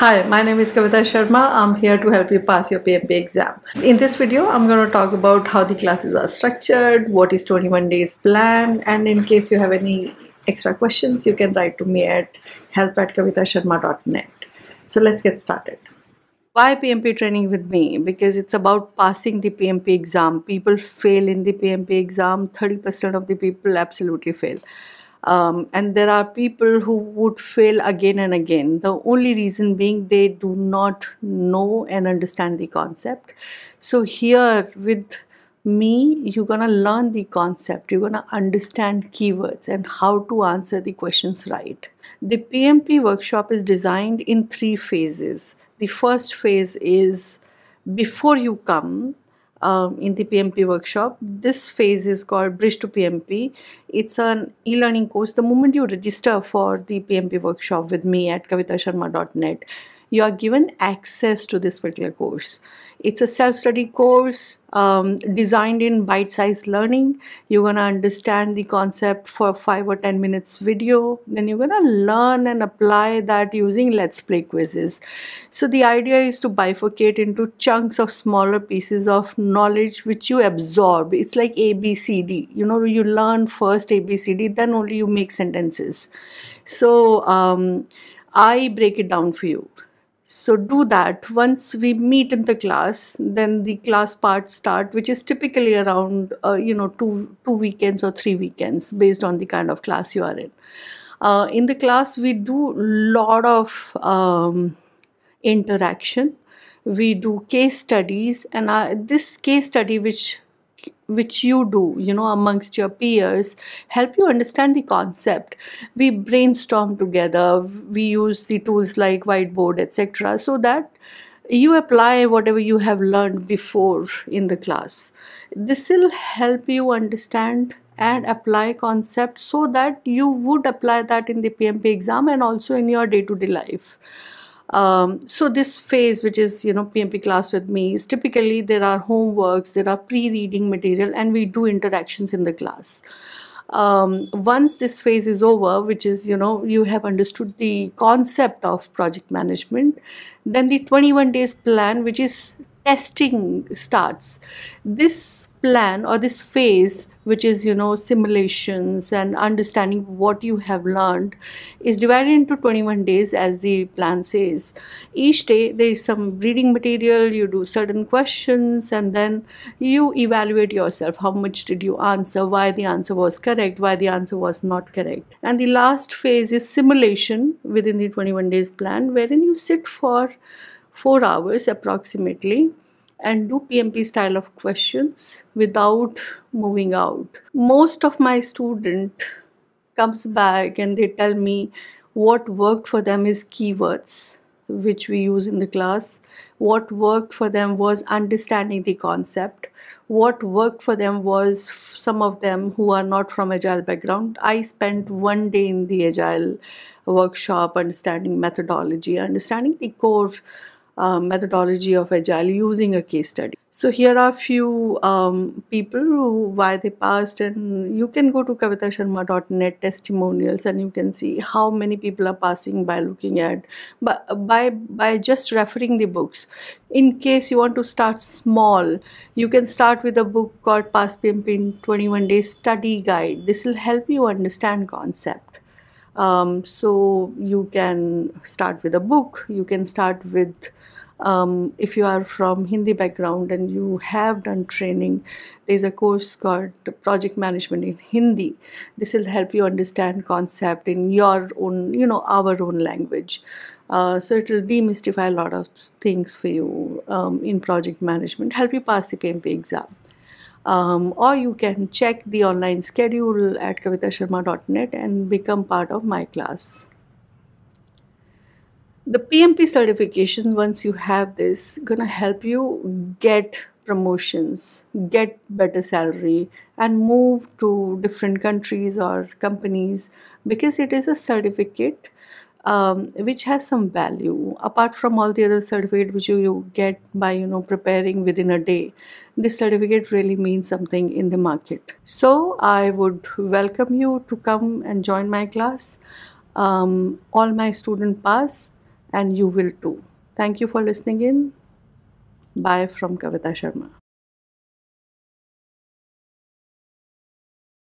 Hi, my name is Kavita Sharma. I'm here to help you pass your PMP exam. In this video, I'm going to talk about how the classes are structured, what is 21 days plan, and in case you have any extra questions, you can write to me at help at kavitasharma.net. So let's get started. Why PMP training with me? Because it's about passing the PMP exam. People fail in the PMP exam. 30% of the people absolutely fail. Um, and there are people who would fail again and again. The only reason being they do not know and understand the concept. So, here with me, you're gonna learn the concept, you're gonna understand keywords and how to answer the questions right. The PMP workshop is designed in three phases. The first phase is before you come, um, in the PMP workshop. This phase is called Bridge to PMP. It's an e-learning course. The moment you register for the PMP workshop with me at kavitasharma.net, you are given access to this particular course. It's a self-study course um, designed in bite-sized learning. You're going to understand the concept for 5 or 10 minutes video. Then you're going to learn and apply that using Let's Play quizzes. So the idea is to bifurcate into chunks of smaller pieces of knowledge which you absorb. It's like A, B, C, D. You know, you learn first A, B, C, D, then only you make sentences. So um, I break it down for you. So do that. Once we meet in the class, then the class part start, which is typically around, uh, you know, two, two weekends or three weekends based on the kind of class you are in. Uh, in the class, we do lot of um, interaction. We do case studies and uh, this case study, which which you do, you know, amongst your peers, help you understand the concept. We brainstorm together, we use the tools like whiteboard, etc., so that you apply whatever you have learned before in the class. This will help you understand and apply concepts so that you would apply that in the PMP exam and also in your day to day life. Um, so this phase, which is you know PMP class with me, is typically there are homeworks, there are pre-reading material, and we do interactions in the class. Um, once this phase is over, which is you know you have understood the concept of project management, then the 21 days plan, which is testing starts. This plan or this phase, which is, you know, simulations and understanding what you have learned, is divided into 21 days as the plan says. Each day there is some reading material, you do certain questions, and then you evaluate yourself. How much did you answer? Why the answer was correct? Why the answer was not correct? And the last phase is simulation within the 21 days plan, wherein you sit for 4 hours approximately and do PMP style of questions without moving out. Most of my student comes back and they tell me what worked for them is keywords which we use in the class. What worked for them was understanding the concept. What worked for them was some of them who are not from agile background. I spent one day in the agile workshop understanding methodology, understanding the core um, methodology of agile using a case study so here are few um, people who why they passed and you can go to kavitasharma.net testimonials and you can see how many people are passing by looking at by by just referring the books in case you want to start small you can start with a book called pass pmp in 21 days study guide this will help you understand concept um, so you can start with a book, you can start with um, if you are from Hindi background and you have done training, there's a course called Project Management in Hindi. This will help you understand concept in your own, you know, our own language. Uh, so it will demystify a lot of things for you um, in project management, help you pass the PMP exam. Um, or you can check the online schedule at kavitasharma.net and become part of my class. The PMP certification, once you have this, gonna help you get promotions, get better salary, and move to different countries or companies because it is a certificate um, which has some value apart from all the other certificate which you, you get by you know preparing within a day this certificate really means something in the market so i would welcome you to come and join my class um, all my student pass and you will too thank you for listening in bye from kavita sharma